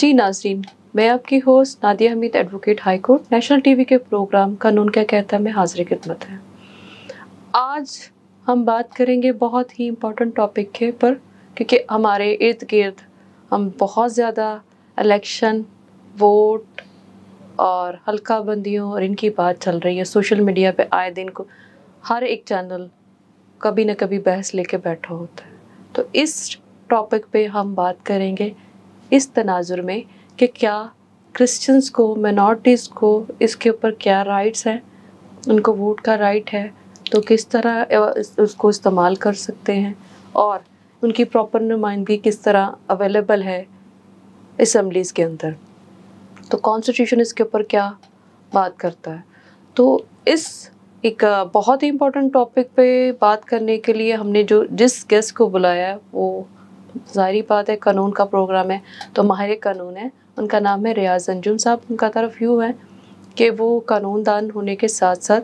जी नाजरीन मैं आपकी host Nadia Hamid advocate high court national TV के प्रोग्राम कानून क्या कहता है मैं हाजिर खिदमत है आज हम बात करेंगे बहुत ही इम्पोर्टेंट टॉपिक के पर क्योंकि हमारे इर्द गिर्द हम बहुत ज़्यादा इलेक्शन वोट और हल्का बंदियों और इनकी बात चल रही है सोशल मीडिया पे आए दिन को हर एक चैनल कभी ना कभी बहस लेके बैठा होता है तो इस टॉपिक पे हम बात करेंगे इस तनाजुर में कि क्या क्रिश्चियंस को माइनॉरिटीज़ को इसके ऊपर क्या राइट्स हैं उनको वोट का राइट है तो किस तरह उसको इस्तेमाल कर सकते हैं और उनकी प्रॉपर नुमाइंदगी किस तरह अवेलेबल है इसम्बलीज़ के अंदर तो कॉन्स्टिट्यूशन इसके ऊपर क्या बात करता है तो इस एक बहुत ही इम्पोर्टेंट टॉपिक पे बात करने के लिए हमने जो जिस गेस्ट को बुलाया है वो जाहिर बात है कानून का प्रोग्राम है तो माहिर कानून है उनका नाम है रियाज अंजुम साहब उनका तरफ यूँ है कि वो कानून दान होने के साथ साथ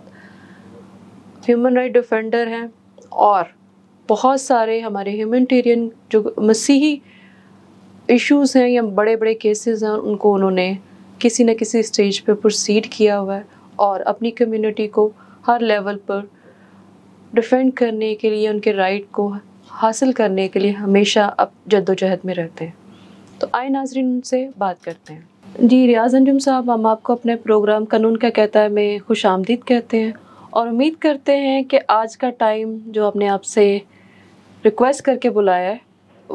ह्यूमन राइट डिफेंडर हैं और बहुत सारे हमारे ह्यूमनटेरियन जो मसीही इश्यूज़ हैं या बड़े बड़े केसेस हैं उनको उन्होंने किसी न किसी स्टेज पे प्रोसीड किया हुआ है और अपनी कम्युनिटी को हर लेवल पर डिफेंड करने के लिए उनके राइट को हासिल करने के लिए हमेशा अब जद्दोजहद में रहते हैं तो आए नाजरीन उनसे बात करते हैं जी रियाज अंजुम साहब हम आपको अपने प्रोग्राम कानून का कहता है में खुश आमदीद कहते हैं और उम्मीद करते हैं कि आज का टाइम जो आपने आपसे रिक्वेस्ट करके बुलाया है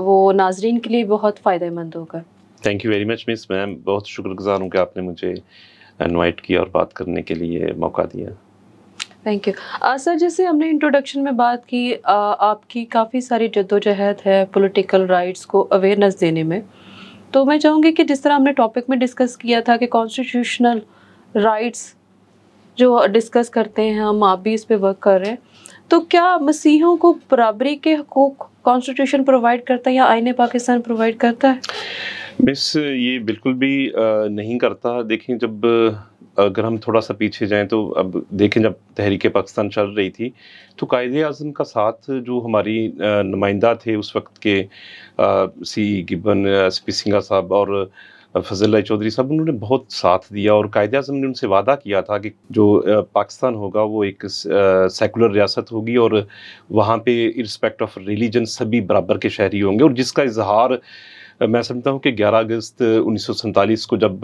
वो नाजरीन के लिए बहुत फ़ायदेमंद होगा thank you very much miss ma'am बहुत शुक्रगुजार हूँ कि आपने मुझे इनवाइट किया और बात करने के लिए मौका दिया थैंक यू सर जैसे हमने इंट्रोडक्शन में बात की आ, uh, आपकी काफ़ी सारी जद्दोजहद है पॉलिटिकल राइट्स को अवेयरनेस देने में तो मैं चाहूँगी कि जिस तरह हमने टॉपिक में डिस्कस किया था कि कॉन्स्टिट्यूशनल राइट्स जो डिस्कस करते हैं हम आप भी इस पर वर्क कर रहे हैं तो क्या मसीहों को बराबरी के हकूक कॉन्स्टिट्यूशन प्रोवाइड करता है या आईने पाकिस्तान प्रोवाइड करता है मिस ये बिल्कुल भी uh, नहीं करता देखें जब अगर हम थोड़ा सा पीछे जाएं तो अब देखें जब तहरीक पाकिस्तान चल रही थी तो कायद अजम का साथ जो हमारी नुमाइंदा थे उस वक्त के सी गिबन एस पी सिंगा साहब और फजल चौधरी साहब उन्होंने बहुत साथ दिया और कायद अजम ने उनसे वादा किया था कि जो पाकिस्तान होगा वो एक सेकुलर रियासत होगी और वहाँ पे इस्पेक्ट ऑफ रिलीजन सभी बराबर के शहरी होंगे और जिसका इजहार मैं समझता हूँ कि 11 अगस्त उन्नीस को जब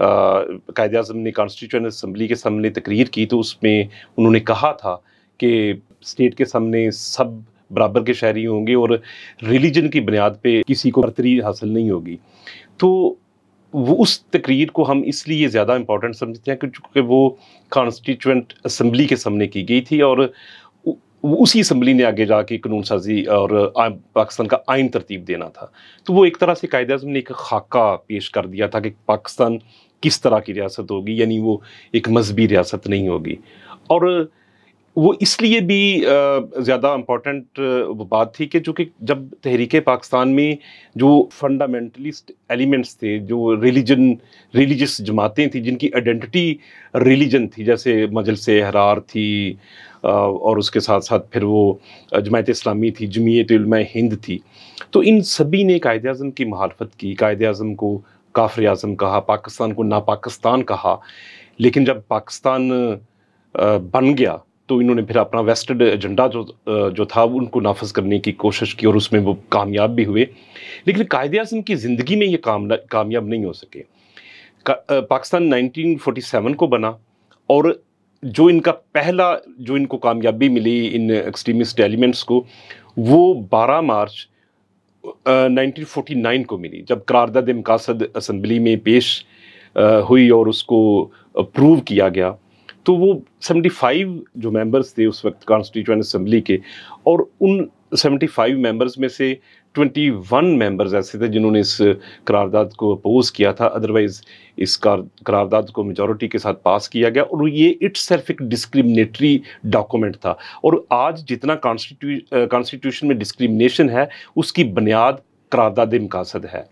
कायद अजम ने कॉन्स्टिट्यूशन असम्बली के सामने तकरीर की तो उसमें उन्होंने कहा था कि स्टेट के सामने सब बराबर के शहरी होंगे और रिलीजन की बुनियाद पे किसी को बरतरी हासिल नहीं होगी तो वो उस तकरीर को हम इसलिए ज़्यादा इम्पोर्टेंट समझते हैं क्योंकि वो कॉन्स्टिट्यूंट असम्बली के सामने की गई थी और उसी असम्बली ने आगे जाके कानून साजी और पाकिस्तान का आइन तरतीब देना था तो वो एक तरह से कायद अजम ने एक खाका पेश कर दिया था कि पाकिस्तान किस तरह की रियासत होगी यानी वो एक मजहबी रियासत नहीं होगी और वो इसलिए भी ज़्यादा इम्पोर्टेंट बात थी कि चूँकि जब तहरीक पाकिस्तान में जो फंडामेंटलिस्ट एलिमेंट्स थे जो रिलीजन रिलीजस जमातें थी जिनकी आइडेंटिटी रिलीजन थी जैसे मजलस हरार थी और उसके साथ साथ फिर वो जमायत इस्लामी थी जमीयत हिंद थी तो इन सभी ने कायद अजम की महारफत की कायद अजम को काफर अजम कहा पाकिस्तान को ना पाकिस्तान कहा लेकिन जब पाकिस्तान बन गया तो इन्होंने फिर अपना वेस्टर्न एजेंडा जो जो था उनको नाफज करने की कोशिश की और उसमें वो कामयाब भी हुए लेकिन कायद अजम की ज़िंदगी में ये काम कामयाब नहीं हो सके पाकिस्तान 1947 को बना और जो इनका पहला जो इनको कामयाबी मिली इन एक्सट्रीमिस्ट एलिमेंट्स को वो 12 मार्च नाइनटीन फोटी नाइन को मिली जब करारदाद मकासद असम्बली में पेश आ, हुई और उसको अप्रूव किया गया तो वो 75 जो मेंबर्स थे उस वक्त कॉन्स्टिट्यूंट असम्बली के और उन 75 मेंबर्स में से ट्वेंटी वन मेंबर्स ऐसे थे जिन्होंने इस करारदाद को अपोज किया था अदरवाइज़ इस करारदाद को मेजॉरिटी के साथ पास किया गया और ये इट्स सेल्फ एक डिस्क्रिमिनेटरी डॉक्यूमेंट था और आज जितना कॉन्स्टिट्यूशन में डिस्क्रिमिनेशन है उसकी बुनियाद करारदाद मकासद है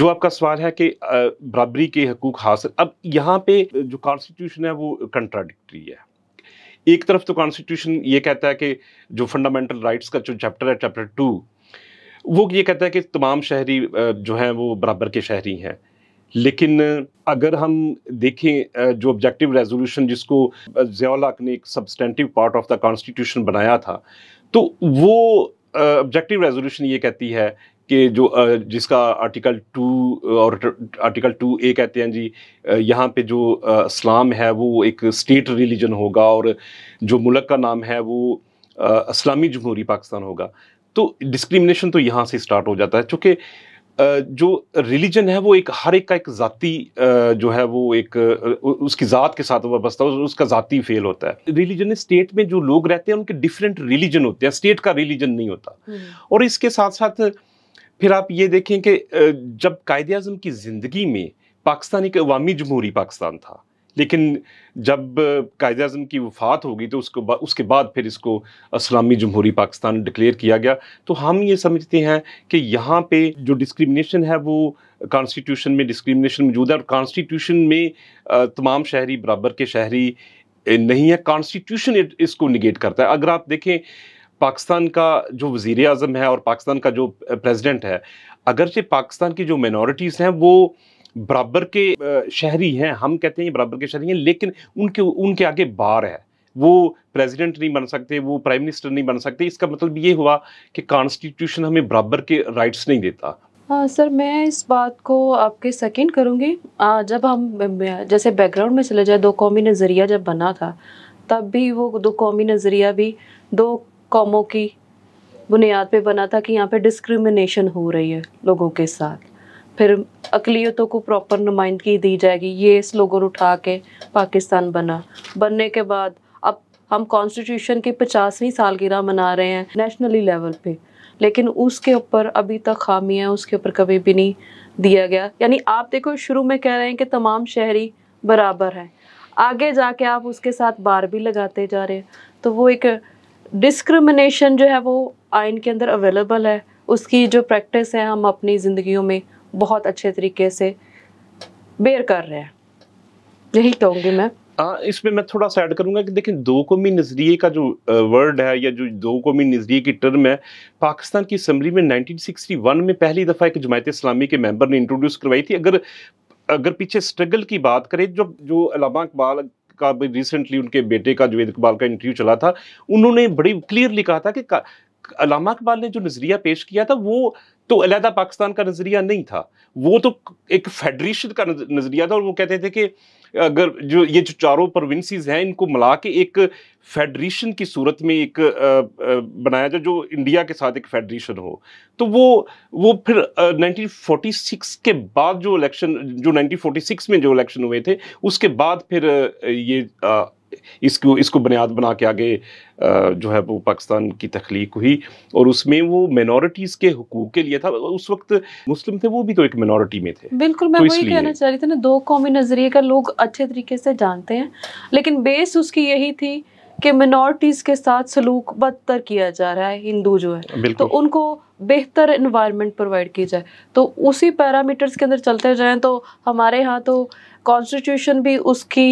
जो आपका सवाल है कि बराबरी के हकूक हासिल अब यहाँ पे जो कॉन्स्टिट्यूशन है वो कंट्राडिक्ट्री है एक तरफ तो कॉन्स्टिट्यूशन ये कहता है कि जो फंडामेंटल राइट्स का जो चैप्टर है चैप्टर टू वो ये कहता है कि तमाम शहरी जो हैं वो बराबर के शहरी हैं लेकिन अगर हम देखें जो ऑब्जेक्टिव रेजोल्यूशन जिसको जियालाक ने एक substantive part of the constitution बनाया था तो वो ऑब्जेक्टिव रेजोल्यूशन ये कहती है कि जो जिसका आर्टिकल टू और आर्टिकल टू ए कहते हैं जी यहाँ पे जो इस्लाम है वो एक स्टेट रिलीजन होगा और जो मुल्क का नाम है वो इस्लामी जमहूरी पाकिस्तान होगा तो डिस्क्रिमिनेशन तो यहाँ से स्टार्ट हो जाता है चूँकि जो रिलीजन है वो एक हर एक का एक जाति जो है वो एक उसकी ज़ात के साथ वाबस्ता उसका ज़ाती फेल होता है रिलीजन स्टेट में जो लोग रहते हैं उनके डिफरेंट रिलीजन होते हैं स्टेट का रिलीजन नहीं होता हम्म। और इसके साथ साथ फिर आप ये देखें कि जब कायद अजम की ज़िंदगी में पाकिस्तान एक अवामी जमहूरी पाकिस्तान था लेकिन जब कायद अजम की वफात होगी तो उसको बा, उसके बाद फिर इसको इस्लामी जमहूरी पाकिस्तान डिक्लेयर किया गया तो हम ये समझते हैं कि यहाँ पे जो डिस्क्रिमिनेशन है वो कॉन्स्टिट्यूशन में डिस्क्रिमिनेशन मौजूद है और कॉन्स्टिट्यूशन में तमाम शहरी बराबर के शहरी नहीं है कॉन्स्टिट्यूशन इसको निगेट करता है अगर आप देखें पाकिस्तान का जो वज़ी अजम है और पाकिस्तान का जो प्रेसिडेंट है अगरचे पाकिस्तान की जो माइनॉरिटीज़ हैं वो बराबर के शहरी हैं हम कहते हैं बराबर के शहरी हैं लेकिन उनके उनके आगे बार है वो प्रेसिडेंट नहीं बन सकते वो प्राइम मिनिस्टर नहीं बन सकते इसका मतलब ये हुआ कि कॉन्स्टिट्यूशन हमें बराबर के राइट्स नहीं देता आ, सर मैं इस बात को आपके सेकंड करूँगी जब हम जैसे बैकग्राउंड में चले जाए दो कौमी नज़रिया जब बना था तब भी वो दो कौमी नज़रिया भी दो कौमों की बुनियाद पे बना था कि यहाँ पे डिस्क्रिमिनेशन हो रही है लोगों के साथ फिर अकलीतों को प्रॉपर नुमाइंदगी दी जाएगी ये स्लोगन उठा के पाकिस्तान बना बनने के बाद अब हम कॉन्स्टिट्यूशन की पचासवीं सालगिरह मना रहे हैं नेशनली लेवल पे लेकिन उसके ऊपर अभी तक खामियाँ उसके ऊपर कभी भी नहीं दिया गया यानी आप देखो शुरू में कह रहे हैं कि तमाम शहरी बराबर हैं आगे जाके आप उसके साथ बार भी लगाते जा रहे हैं तो वो एक डिस्क्रिमिनेशन जो है वो आइन के अंदर अवेलेबल है उसकी जो प्रैक्टिस है हम अपनी ज़िंदगियों में बहुत अच्छे तरीके से बेर कर रहे हैं यही कहूँगी मैं हाँ इसमें मैं थोड़ा सा ऐड करूंगा कि देखिए दो कौमी नज़रिए का जो वर्ड है या जो दो कौमी नज़रिए की टर्म है पाकिस्तान की असम्बली में 1961 में पहली दफ़ा एक जमायत इस्लामी के मेंबर ने इंट्रोड्यूस करवाई थी अगर अगर पीछे स्ट्रगल की बात करें जो जो अलामा इकबाल का रिसेंटली उनके बेटे का जुवेद इकबाल का इंटरव्यू चला था उन्होंने बड़ी क्लियरली कहा था कि अलामा इकबाल ने जो नज़रिया पेश किया था वो तो अलहदा पाकिस्तान का नज़रिया नहीं था वो तो एक फेडरेशन का नज़रिया था और वो कहते थे कि अगर जो ये जो चारों प्रोविंसीज़ हैं इनको मिला के एक फेडरेशन की सूरत में एक बनाया जाए जो इंडिया के साथ एक फेडरेशन हो तो वो वो फिर 1946 के बाद जो इलेक्शन जो 1946 में जो इलेक्शन हुए थे उसके बाद फिर ये इसको इसको बुनियाद बना के आगे जो है वो पाकिस्तान की तख्लीक हुई और उसमें वो मिनॉरिटीज़ के हकूक के लिए था उस वक्त मुस्लिम थे वो भी तो एक मिनॉरिटी में थे बिल्कुल मैं तो वही कहना चाह रही थी ना दो कौमी नज़रिए का लोग अच्छे तरीके से जानते हैं लेकिन बेस उसकी यही थी कि मिनोरिटीज के साथ सलूक बदतर किया जा रहा है हिंदू जो है तो उनको बेहतर इन्वायरमेंट प्रोवाइड की जाए तो उसी पैरामीटर्स के अंदर चलते जाएं तो हमारे यहाँ तो कॉन्स्टिट्यूशन भी उसकी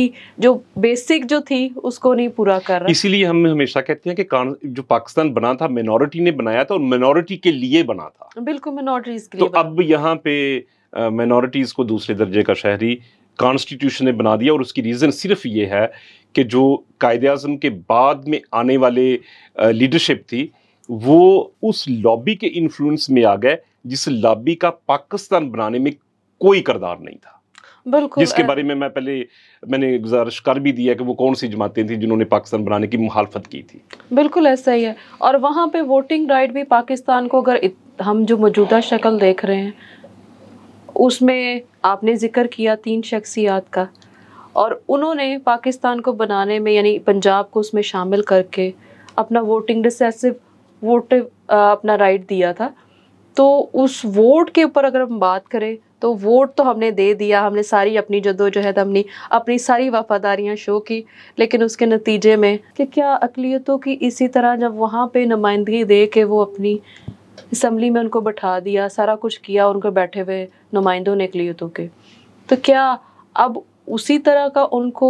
जो बेसिक जो थी उसको नहीं पूरा कर रहा इसीलिए हम हमेशा कहते हैं कि जो पाकिस्तान बना था मिनोरिटी ने बनाया था और मिनोरिटी के लिए बना था बिल्कुल मिनोरिटीज के तो लिए तो अब यहाँ पे मिनोरिटीज़ को दूसरे दर्जे का शहरी कॉन्स्टिट्यूशन ने बना दिया और उसकी रीज़न सिर्फ ये है कि जो कायद अजम के बाद में आने वाले लीडरशिप थी वो उस लॉबी के इन्फ्लुएंस में आ गए जिस लॉबी का पाकिस्तान बनाने में कोई करदार नहीं था बिल्कुल जिसके बारे में मैं पहले मैंने गुजारिश कर भी दिया कि वो कौन सी जमातें थी जिन्होंने पाकिस्तान बनाने की मुखालफत की थी बिल्कुल ऐसा ही है और वहाँ पे वोटिंग राइट भी पाकिस्तान को अगर हम जो मौजूदा शक्ल देख रहे हैं उसमें आपने ज़िक्र किया तीन शख्सियात का और उन्होंने पाकिस्तान को बनाने में यानी पंजाब को उसमें शामिल करके अपना वोटिंग डिसेसिव वोट अपना राइट दिया था तो उस वोट के ऊपर अगर हम बात करें तो वोट तो हमने दे दिया हमने सारी अपनी जदोजहद हमने अपनी सारी वफादारियां शो की लेकिन उसके नतीजे में कि क्या अकलीतों की इसी तरह जब वहाँ पे नुमाइंदगी दे के वो अपनी असम्बली में उनको बैठा दिया सारा कुछ किया उनको बैठे हुए नुमाइंदों ने कलियतों के तो क्या अब उसी तरह का उनको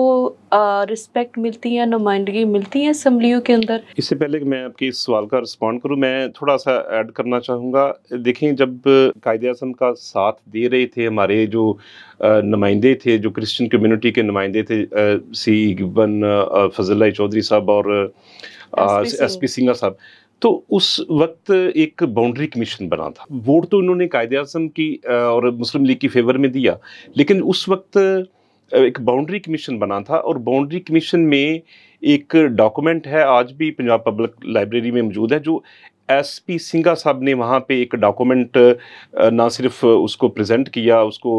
रिस्पेक्ट मिलती है नुमाइंदगी मिलती है असम्बलियों के अंदर इससे पहले कि मैं आपके इस सवाल का रिस्पॉन्ड करूं मैं थोड़ा सा ऐड करना चाहूँगा देखें जब कायद अजम का साथ दे रहे थे हमारे जो नुमाइंदे थे जो क्रिश्चियन कम्युनिटी के नुमाइंदे थे सी गिबन फजल चौधरी साहब और एस पी सिंगा साहब तो उस वक्त एक बाउंड्री कमीशन बना था वोट तो उन्होंने कायद अजम की और मुस्लिम लीग की फेवर में दिया लेकिन उस वक्त एक बाउंड्री कमीशन बना था और बाउंड्री कमीशन में एक डॉक्यूमेंट है आज भी पंजाब पब्लिक लाइब्रेरी में मौजूद है जो एस पी सिंगा साहब ने वहाँ पे एक डॉक्यूमेंट ना सिर्फ उसको प्रेजेंट किया उसको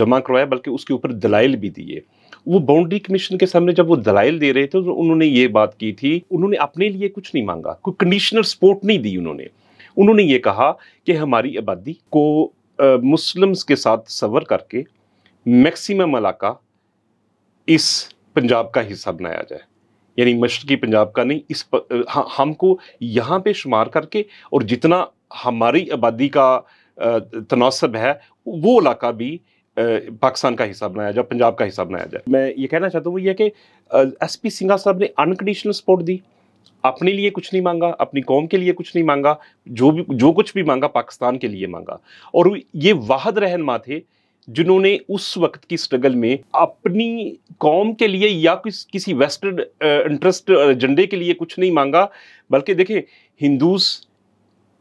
जमा करवाया बल्कि उसके ऊपर दलाइल भी दिए वो बाउंड्री कमीशन के सामने जब वो दलाइल दे रहे थे तो उन्होंने ये बात की थी उन्होंने अपने लिए कुछ नहीं मांगा कोई कंडीशनल सपोर्ट नहीं दी उन्होंने उन्होंने ये कहा कि हमारी आबादी को मुस्लिम्स के साथ सवर करके मैक्सिमम इलाका इस पंजाब का हिस्सा बनाया जाए यानी मशरकी पंजाब का नहीं इस हमको यहाँ पे शुमार करके और जितना हमारी आबादी का तनासब है वो इलाका भी पाकिस्तान का हिस्सा बनाया जाए पंजाब का हिस्सा बनाया जाए मैं ये कहना चाहता हूँ ये कि एस पी सिंघा साहब ने अनकंडीशनल सपोर्ट दी अपने लिए कुछ नहीं मांगा अपनी कौम के लिए कुछ नहीं मांगा जो भी जो कुछ भी मांगा पाकिस्तान के लिए मांगा और ये वाहद रहनमा थे जिन्होंने उस वक्त की स्ट्रगल में अपनी कौम के लिए या किस किसी वेस्टर्न इंटरेस्ट एजेंडे के लिए कुछ नहीं मांगा बल्कि देखें हिंदूज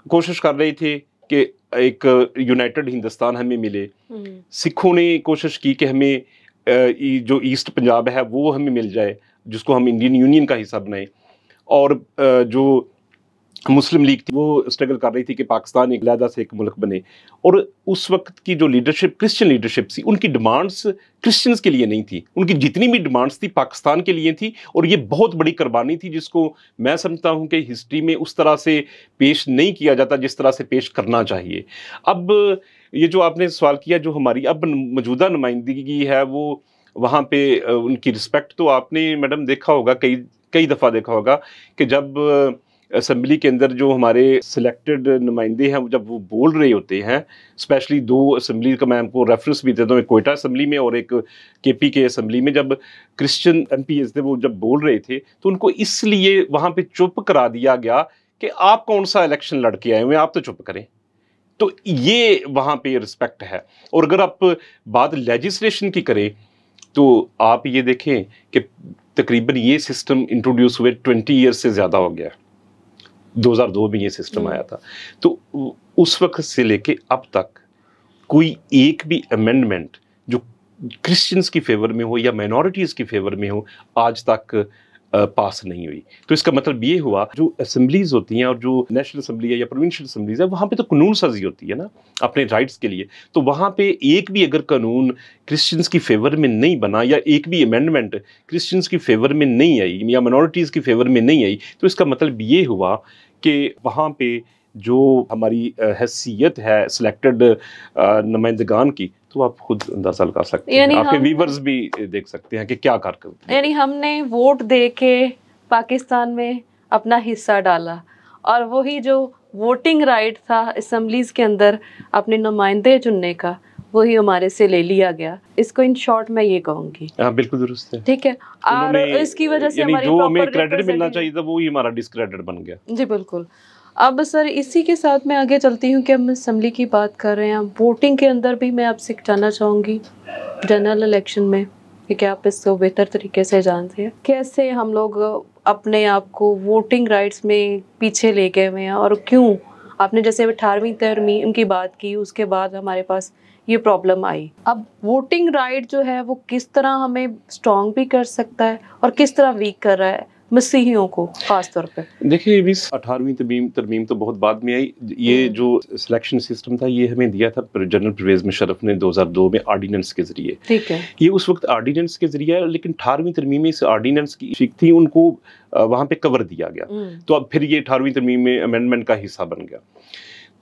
कोशिश कर रहे थे कि एक यूनाइटेड हिंदुस्तान हमें मिले हम्म। सिखों ने कोशिश की कि हमें जो ईस्ट पंजाब है वो हमें मिल जाए जिसको हम इंडियन यूनियन का हिस्सा बनाएं और जो मुस्लिम लीग थी वो स्ट्रगल कर रही थी कि पाकिस्तान एक लहदा से एक मुल्क बने और उस वक्त की जो लीडरशिप क्रिश्चियन लीडरशिप थी उनकी डिमांड्स क्रिश्चियंस के लिए नहीं थी उनकी जितनी भी डिमांड्स थी पाकिस्तान के लिए थी और ये बहुत बड़ी कुर्बानी थी जिसको मैं समझता हूँ कि हिस्ट्री में उस तरह से पेश नहीं किया जाता जिस तरह से पेश करना चाहिए अब ये जो आपने सवाल किया जो हमारी अब मौजूदा नुमाइंदगी है वो वहाँ पर उनकी रिस्पेक्ट तो आपने मैडम देखा होगा कई कई दफ़ा देखा होगा कि जब असम्बली के अंदर जो हमारे सिलेक्टेड नुमाइंदे हैं जब वो बोल रहे होते हैं स्पेशली दो असम्बली का मैं आपको रेफरेंस भी देता हूँ एक कोयटा असम्बली में और एक के पी के असम्बली में जब क्रिश्चियन एम पी थे वो जब बोल रहे थे तो उनको इसलिए वहाँ पर चुप करा दिया गया कि आप कौन सा इलेक्शन लड़ के आए हुए आप तो चुप करें तो ये वहाँ पर रिस्पेक्ट है और अगर आप बात लेजिस्लेशन की करें तो आप ये देखें कि तकरीबन ये सिस्टम इंट्रोड्यूस हुए ट्वेंटी ईयर से ज़्यादा हो गया है 2002 में ये सिस्टम हम्म। आया था तो उस वक्त से लेके अब तक कोई एक भी अमेंडमेंट जो क्रिश्चियंस की फेवर में हो या माइनॉरिटीज़ की फेवर में हो आज तक पास नहीं हुई तो इसका मतलब ये हुआ जो असम्बलीज होती हैं और जो नेशनल असम्बली है या प्रोविंशियल असम्बलीज है वहाँ पे तो कानून साजी होती है ना अपने राइट्स के लिए तो वहाँ पे एक भी अगर कानून क्रिश्चियंस की फेवर में नहीं बना या एक भी अमेंडमेंट क्रिश्चियंस की फेवर में नहीं आई या माइनॉरिटीज़ की फेवर में नहीं आई तो इसका मतलब ये हुआ कि वहाँ पे जो हमारी हैसियत है सिलेक्टेड नुमाइंदगान की तो आप खुद अंदाजा लगा सकते हैं आपके व्यूवर्स भी देख सकते हैं कि क्या कारकर्दगी यानी हमने वोट दे के पाकिस्तान में अपना हिस्सा डाला और वही जो वोटिंग राइट था इसम्बलीज के अंदर अपने नुमाइंदे चुनने का वही हमारे से ले लिया गया इसको इन शॉर्ट मैं ये कहूंगी हाँ, बिल्कुल दुरुस्त है ठीक है तो और इसकी वजह से हमारी जो हमें क्रेडिट मिलना चाहिए था वो ही हमारा डिसक्रेडिट बन गया जी बिल्कुल अब सर इसी के साथ मैं आगे चलती हूँ कि हम असम्बली की बात कर रहे हैं वोटिंग के अंदर भी मैं आपसे जानना चाहूँगी जनरल इलेक्शन में क्योंकि आप इसको बेहतर तरीके से जानते हैं कैसे हम लोग अपने आप को वोटिंग राइट्स में पीछे ले गए हुए हैं और क्यों आपने जैसे अठारहवीं तरमीम की बात की उसके बाद हमारे पास ये प्रॉब्लम आई अब वोटिंग राइट जो है वो किस तरह हमें स्ट्रॉन्ग भी कर सकता है और किस तरह वीक कर रहा है मसीहियों को खास तौर पे देखिए इस अठारहवीं तरमीम तरमीम तो बहुत बाद में आई ये हम्म। जो सिलेक्शन सिस्टम था ये हमें दिया था जनरल परवेज मुशरफ ने 2002 में आर्डिनेंस के जरिए ठीक है ये उस वक्त आर्डिनेंस के जरिए लेकिन अठारहवीं तरमीम में इस आर्डिनेंस की ठीक थी उनको वहाँ पे कवर दिया गया हम्म। तो अब फिर ये अठारहवीं तरमीम में अमेंडमेंट का हिस्सा बन गया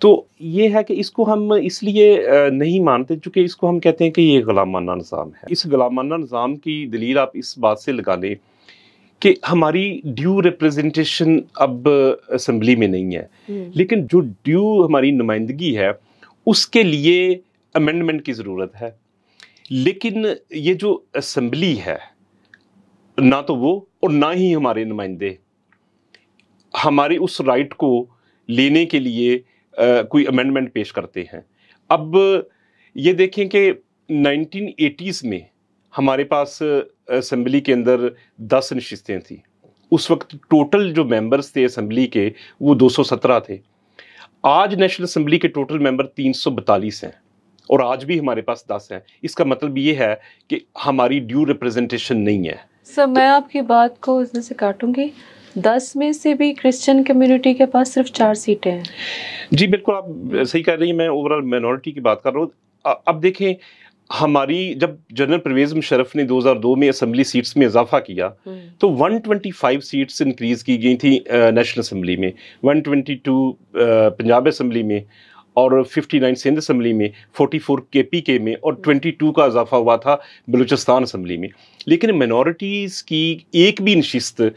तो ये है कि इसको हम इसलिए नहीं मानते चूँकि इसको हम कहते हैं कि ये गुलामाना निज़ाम है इस गुलामाना निज़ाम की दलील आप इस बात से लगा लें कि हमारी ड्यू रिप्रेजेंटेशन अब असम्बली में नहीं है हम्म। लेकिन जो ड्यू हमारी नुमाइंदगी है उसके लिए अमेंडमेंट की ज़रूरत है लेकिन ये जो असम्बली है ना तो वो और ना ही हमारे नुमाइंदे हमारे उस राइट को लेने के लिए कोई अमेंडमेंट पेश करते हैं अब ये देखें कि 1980s में हमारे पास असम्बली के अंदर 10 नशस्तें थी उस वक्त टोटल जो मेंबर्स थे असम्बली के वो 217 थे आज नेशनल असम्बली के टोटल मेंबर 342 हैं और आज भी हमारे पास 10 हैं इसका मतलब ये है कि हमारी ड्यू रिप्रेजेंटेशन नहीं है सर तो, मैं आपकी बात को इसमें से काटूंगी दस में से भी क्रिश्चियन कम्युनिटी के पास सिर्फ चार सीटें हैं जी बिल्कुल आप सही कह रही हैं मैं ओवरऑल माइनॉरिटी की बात कर रहा हूँ अब देखें हमारी जब जनरल परवेज मुशरफ ने 2002 में असम्बली सीट्स में इजाफा किया हम्म। तो 125 सीट्स इंक्रीज़ की गई थी नेशनल असम्बली में 122 पंजाब असम्बली में और 59 सिंध असम्बली में 44 केपीके में और 22 हम्म। का इजाफा हुआ था बलूचिस्तान असम्बली में लेकिन माइनॉरिटीज़ की एक भी नशस्त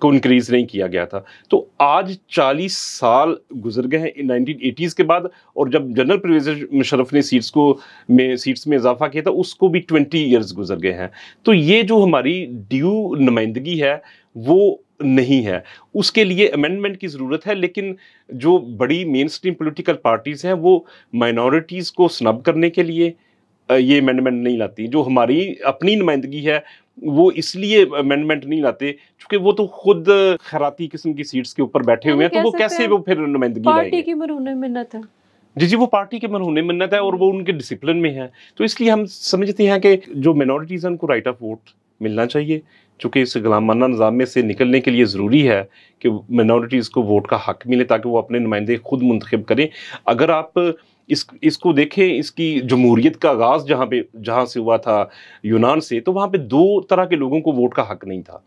को इंक्रीज नहीं किया गया था तो आज 40 साल गुजर गए हैं नाइनटीन एटीज़ के बाद और जब जनरल परवेज मुशरफ ने सीट्स को में सीट्स में इजाफा किया था उसको भी 20 इयर्स गुजर गए हैं तो ये जो हमारी ड्यू नुमाइंदगी है वो नहीं है उसके लिए अमेंडमेंट की ज़रूरत है लेकिन जो बड़ी मेन स्ट्रीम पोलिटिकल पार्टीज़ हैं वो माइनॉरिटीज़ को स्नब करने के लिए ये अमेंडमेंट नहीं लाती जो हमारी अपनी नुमाइंदगी है वो इसलिए अमेंडमेंट नहीं लाते क्योंकि वो तो खुद खराती किस्म की सीट्स के ऊपर बैठे हुए हैं तो वो कैसे वो फिर नुमाइंदगी पार्टी की मरहून मिन्नत है जी जी वो पार्टी के मरहून मिन्नत है और वो उनके डिसिप्लिन में है तो इसलिए हम समझते हैं कि जो मिनोरिटीज़ हैं उनको राइट ऑफ वोट मिलना चाहिए चूँकि इस गुलामाना निज़ाम में से निकलने के लिए ज़रूरी है कि मिनोरिटीज़ को वोट का हक मिले ताकि वो अपने नुमाइंदे खुद मंतखब करें अगर आप इस इसको देखें इसकी जमहूरीत का आगाज़ जहाँ पे जहाँ से हुआ था यूनान से तो वहाँ पे दो तरह के लोगों को वोट का हक नहीं था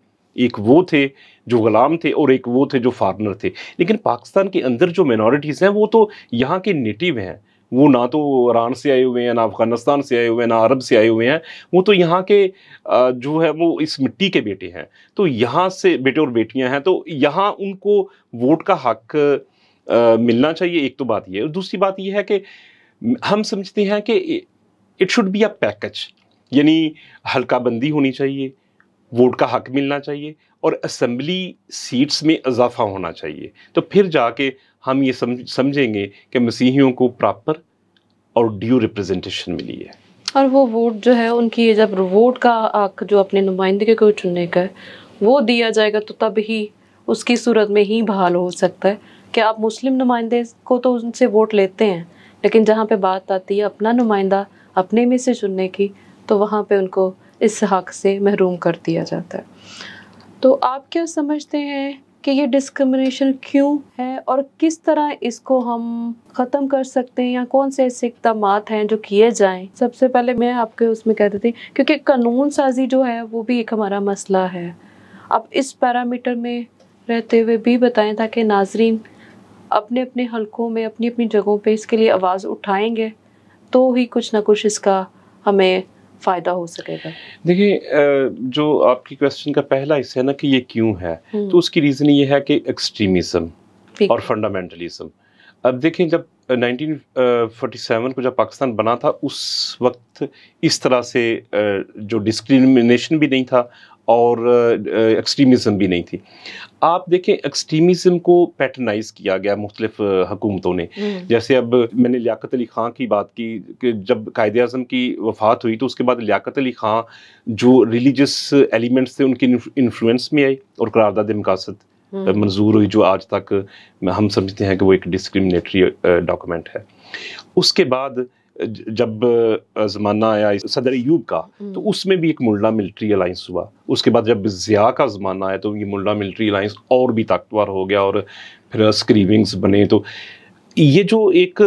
एक वो थे जो गुलाम थे और एक वो थे जो फॉरनर थे लेकिन पाकिस्तान के अंदर जो माइनॉरिटीज़ हैं वो तो यहाँ के नेटिव हैं वो ना तो ईरान से आए हुए हैं ना अफ़गानिस्तान से आए हुए हैं ना अरब से आए हुए हैं वो तो यहाँ के जो है वो इस मिट्टी के बेटे हैं तो यहाँ से बेटे और बेटियाँ हैं तो यहाँ उनको वोट का हक मिलना चाहिए एक तो बात यह और दूसरी बात यह है कि हम समझते हैं कि it should be a package यानी हल्का बंदी होनी चाहिए वोट का हक मिलना चाहिए और असम्बली सीट्स में इजाफा होना चाहिए तो फिर जाके हम ये समझ समझेंगे कि मसीहियों को प्रॉपर और ड्यू रिप्रेजेंटेशन मिली है और वो वोट जो है उनकी ये जब वोट का हक जो अपने नुमाइंदे को चुनने का है वो दिया जाएगा तो तब ही उसकी सूरत में ही बहाल हो सकता है कि आप मुस्लिम नुमाइंदे को तो उनसे वोट लेते हैं लेकिन जहाँ पे बात आती है अपना नुमाइंदा अपने में से चुनने की तो वहाँ पे उनको इस हक से महरूम कर दिया जाता है तो आप क्या समझते हैं कि ये डिस्क्रमिनेशन क्यों है और किस तरह इसको हम ख़त्म कर सकते हैं या कौन से ऐसे इकदाम हैं जो किए जाएं सबसे पहले मैं आपके उसमें कहती थी क्योंकि कानून साजी जो है वो भी एक हमारा मसला है आप इस पैरामीटर में रहते हुए भी बताएं ताकि नाजरीन अपने अपने हलकों में अपनी अपनी जगहों पे इसके लिए आवाज़ उठाएंगे तो ही कुछ ना कुछ इसका हमें फ़ायदा हो सकेगा देखिए जो आपकी क्वेश्चन का पहला हिस्सा है ना कि ये क्यों है हम्म। तो उसकी रीज़न ये है कि एक्सट्रीमिज़म और फंडामेंटलिज्म अब देखें जब 1947 को जब पाकिस्तान बना था उस वक्त इस तरह से जो डिस्क्रिमिनेशन भी नहीं था और एक्सट्रीमिज़म भी नहीं थी आप देखें एक्सट्रीमिज़म को पैटर्नाइज किया गया मुख्तलिफ हुकूमतों ने हम्म। जैसे अब मैंने लियाकत अली ख़ान की बात की कि जब कायद अजम की वफात हुई तो उसके बाद लियाकत अली ख़ान जो रिलीजस एलिमेंट्स थे उनकी इन्फ्लुएंस में आई और करारदाद मकासद हम्म। मंजूर हुई जो आज तक हम समझते हैं कि वो एक डिस्क्रमिनेटरी डॉक्यूमेंट है उसके बाद जब ज़माना आया सदर यूब का हम्म। तो उसमें भी एक मुल्ला मिलिट्री अलाइंस हुआ उसके बाद जब ज़िया का ज़माना आया तो ये मुल्ला मिलिट्री अलाइंस और भी ताकतवर हो गया और फिर स्क्रीविंग्स बने तो ये जो एक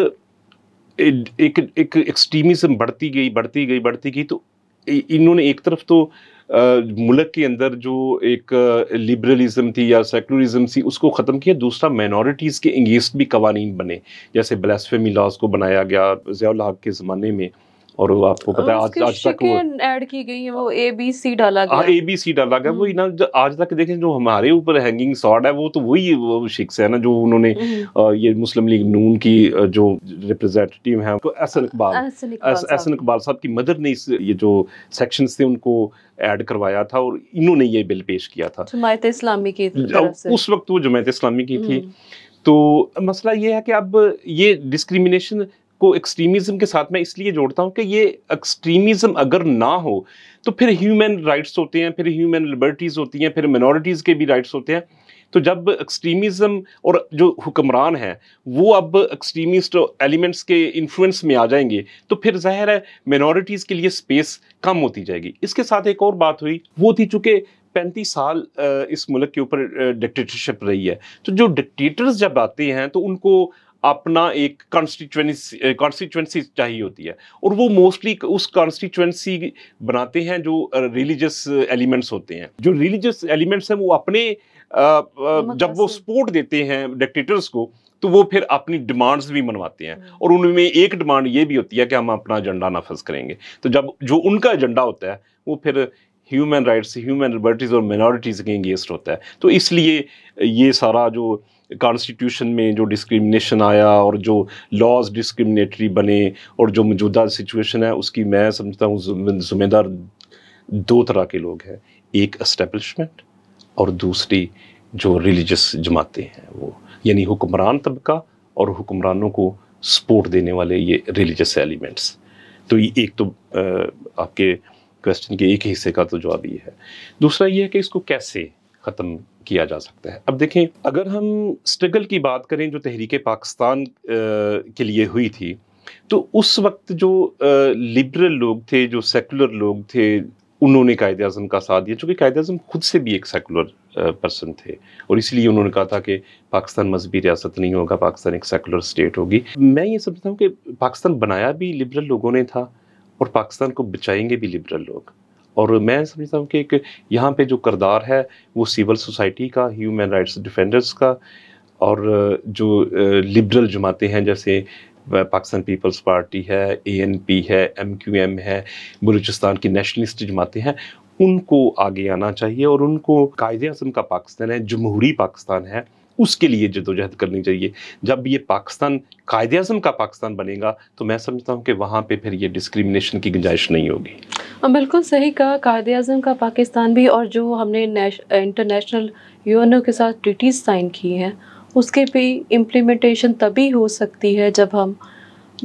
एक एक बढ़ती गई बढ़ती गई बढ़ती गई तो इन्होंने एक तरफ तो मुल्क के अंदर जो एक लिबरलिज्म थी या सेकुलरिज्म थी उसको ख़त्म किया दूसरा माइनॉरिटीज़ के इंगेस्ट भी कवानीन बने जैसे ब्लास्फेमी लॉज को बनाया गया ज़ियाल हक के ज़माने में और वो आपको पता है हाँ, आज आज तक वो ऐड की गई है वो ए बी सी डाला गया ए बी सी डाला गया वही हम्म। ना आज तक देखें जो हमारे ऊपर हैंगिंग सॉर्ड है वो तो वही शिक्स है ना जो उन्होंने हम्म। ये मुस्लिम लीग नून की जो रिप्रेजेंटेटिव है तो एहसन इकबाल एहसन इकबाल साहब की मदर ने इस ये जो सेक्शन थे उनको ऐड करवाया था और इन्होंने ये बिल पेश किया था जमायत इस्लामी की उस वक्त वो जमायत इस्लामी की थी हम्म। तो मसला ये है कि अब ये डिस्क्रिमिनेशन को एक्सट्रीमिज्म के साथ मैं इसलिए जोड़ता हूँ कि ये एक्सट्रीमिज्म अगर ना हो तो फिर ह्यूमन राइट्स होते हैं फिर ह्यूमन लिबर्टीज़ होती हैं फिर मिनोरिटीज़ के भी राइट्स होते हैं तो जब एक्सट्रीमिज़म और जो हुक्मरान हैं वो अब एक्सट्रीमिस्ट एलिमेंट्स के इन्फ्लुएंस में आ जाएंगे तो फिर ज़ाहिर है मिनोरिटीज़ के लिए स्पेस कम होती जाएगी इसके साथ एक और बात हुई वो थी चूँकि पैंतीस साल इस मुल्क के ऊपर डिक्टेटरशिप रही है तो जो डिक्टेटर्स जब आते हैं तो उनको अपना एक कॉन्स्टिट्यूंसी कॉन्स्टिट्यूंसी चाहिए होती है और वो मोस्टली उस कॉन्स्टिट्यूंसी बनाते हैं जो रिलीजियस एलिमेंट्स होते हैं जो रिलीजियस एलिमेंट्स हैं वो अपने आ, आ, जब वो सपोर्ट देते हैं डिक्टेटर्स को तो वो फिर अपनी डिमांड्स भी मनवाते हैं हम्म। और उनमें एक डिमांड ये भी होती है कि हम अपना एजेंडा नाफज करेंगे तो जब जो उनका एजेंडा होता है वो फिर ह्यूमन राइट्स ह्यूमन लिबर्टीज़ और मिनॉरिटीज़ के अंगेंस्ट होता है तो इसलिए ये सारा जो कॉन्स्टिट्यूशन में जो डिस्क्रिमिनेशन आया और जो लॉज डिस्क्रिमिनेटरी बने और जो मौजूदा सिचुएशन है उसकी मैं समझता हूँ जिम्मेदार दो तरह के लोग हैं एक इस्टेबलिशमेंट और दूसरी जो रिलीजस जमातें हैं वो यानी हुक्मरान तबका और हुक्मरानों को सपोर्ट देने वाले ये रिलीजस एलिमेंट्स तो ये एक तो आपके क्वेश्चन के एक ही हिस्से का तो जवाब ये है दूसरा ये है कि इसको कैसे ख़त्म किया जा सकता है अब देखें अगर हम स्ट्रगल की बात करें जो तहरीक पाकिस्तान के लिए हुई थी तो उस वक्त जो लिबरल लोग थे जो सेकुलर लोग थे उन्होंने कायद अजम का साथ दिया चूँकि कायद अजम खुद से भी एक सेकुलर पर्सन थे और इसलिए उन्होंने कहा था कि पाकिस्तान मजहबी रियासत नहीं होगा पाकिस्तान एक सेकुलर स्टेट होगी मैं ये समझता हूँ कि पाकिस्तान बनाया भी लिबरल लोगों ने था और पाकिस्तान को बचाएंगे भी लिबरल लोग और मैं समझता हूँ कि एक यहाँ पे जो करदार है वो सिविल सोसाइटी का ह्यूमन राइट्स डिफेंडर्स का और जो लिबरल जमाते हैं जैसे पाकिस्तान पीपल्स पार्टी है एएनपी है एमक्यूएम है बलूचिस्तान की नेशनलिस्ट जमाते हैं उनको आगे आना चाहिए और उनको कायद अजम का पाकिस्तान है जमहूरी पाकिस्तान है उसके लिए जदोजहद करनी चाहिए जब ये पाकिस्तान कायद अजम का पाकिस्तान बनेगा तो मैं समझता हूँ कि वहाँ पर फिर ये डिस्क्रिमिनेशन की गुंजाइश नहीं होगी हाँ, बिल्कुल सही कहा कायद अजम का पाकिस्तान भी और जो हमने इंटरनेशनल यूएनओ के साथ ट्रिटीज़ साइन की हैं उसके भी इम्प्लीमेंटेशन तभी हो सकती है जब हम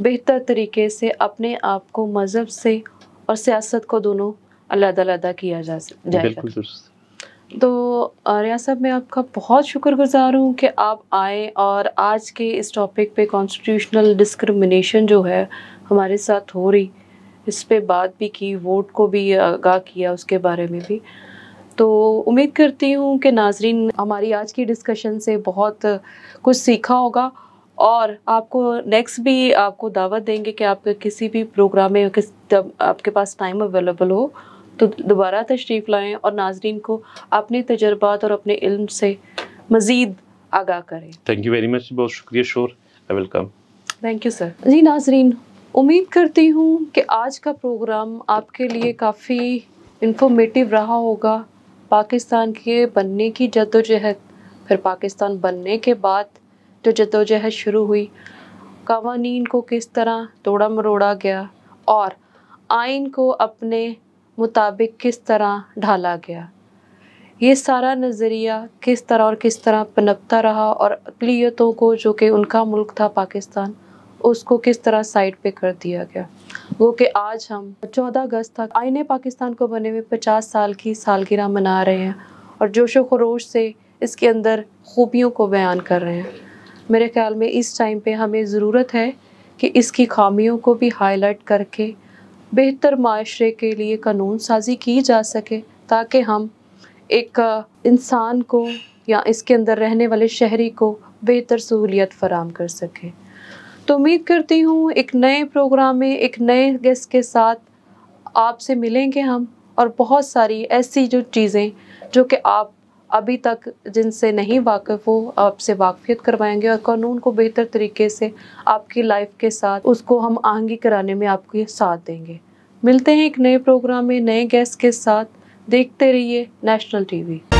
बेहतर तरीके से अपने आप को मज़हब से और सियासत को दोनों अलग-अलग किया जा जाएगा बिल्कुल तो आर्या साहब मैं आपका बहुत शुक्रगुजार हूँ कि आप आए और आज के इस टॉपिक पे कॉन्स्टिट्यूशनल डिस्क्रिमिनेशन जो है हमारे साथ हो रही इस पर बात भी की वोट को भी आगाह किया उसके बारे में भी तो उम्मीद करती हूँ कि नाजरीन हमारी आज की डिस्कशन से बहुत कुछ सीखा होगा और आपको नेक्स्ट भी आपको दावत देंगे कि आपके किसी भी प्रोग्राम में किस आपके पास टाइम अवेलेबल हो तो दोबारा तशरीफ़ लाएँ और नाजरीन को अपने तजर्बात और अपने इल्म से मज़ीद आगाह करें थैंक यू वेरी मच बहुत शुक्रिया शोर वेलकम थैंक यू सर जी नाजरीन उम्मीद करती हूँ कि आज का प्रोग्राम आपके लिए काफ़ी इंफॉर्मेटिव रहा होगा पाकिस्तान के बनने की जदोजहद फिर पाकिस्तान बनने के बाद जो जदोजहद शुरू हुई कवानीन को किस तरह तोड़ा मरोड़ा गया और आइन को अपने मुताबिक किस तरह ढाला गया ये सारा नज़रिया किस तरह और किस तरह पनपता रहा और अकलीतों को जो कि उनका मुल्क था पाकिस्तान उसको किस तरह साइड पे कर दिया गया वो कि आज हम 14 अगस्त तक आईने पाकिस्तान को बने हुए 50 साल की सालगिरह मना रहे हैं और जोश खरोश से इसके अंदर खूबियों को बयान कर रहे हैं मेरे ख्याल में इस टाइम पे हमें ज़रूरत है कि इसकी खामियों को भी हाईलाइट करके बेहतर माशरे के लिए कानून साजी की जा सके ताकि हम एक इंसान को या इसके अंदर रहने वाले शहरी को बेहतर सहूलियत फराम कर सकें तो उम्मीद करती हूँ एक नए प्रोग्राम में एक नए गेस्ट के साथ आपसे मिलेंगे हम और बहुत सारी ऐसी जो चीज़ें जो कि आप अभी तक जिनसे नहीं वाकिफ़ हो आपसे वाकफियत करवाएंगे और कानून को बेहतर तरीके से आपकी लाइफ के साथ उसको हम आहंगी कराने में आपके साथ देंगे मिलते हैं एक नए प्रोग्राम में नए गेस्ट के साथ देखते रहिए नेशनल टीवी